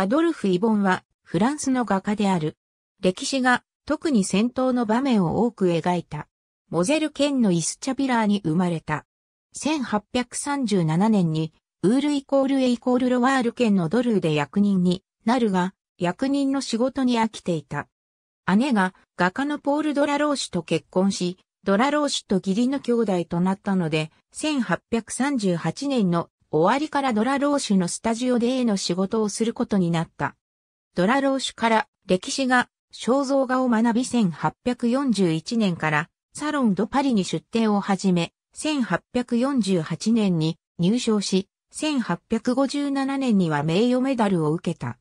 アドルフ・イボンはフランスの画家である。歴史が特に戦闘の場面を多く描いた。モゼル県のイスチャビラーに生まれた。1837年にウールイコールエイコールロワール県のドルーで役人になるが、役人の仕事に飽きていた。姉が画家のポール・ドラローシュと結婚し、ドラローシュと義理の兄弟となったので、1838年の終わりからドラローシュのスタジオで絵の仕事をすることになった。ドラローシュから歴史が肖像画を学び1841年からサロンドパリに出展を始め、1848年に入賞し、1857年には名誉メダルを受けた。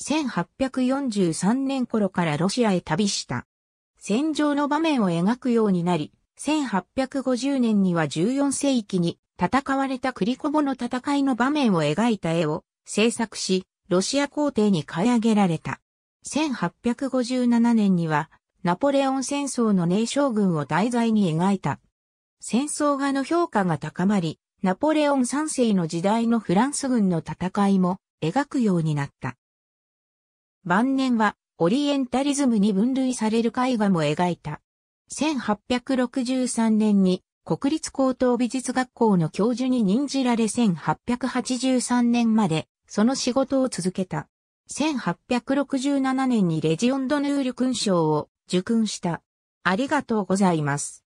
1843年頃からロシアへ旅した。戦場の場面を描くようになり、1850年には14世紀に戦われたクリコボの戦いの場面を描いた絵を制作し、ロシア皇帝に買い上げられた。1857年には、ナポレオン戦争の名将軍を題材に描いた。戦争画の評価が高まり、ナポレオン三世の時代のフランス軍の戦いも描くようになった。晩年はオリエンタリズムに分類される絵画も描いた。1863年に国立高等美術学校の教授に任じられ1883年までその仕事を続けた。1867年にレジオンドヌール勲章を受勲した。ありがとうございます。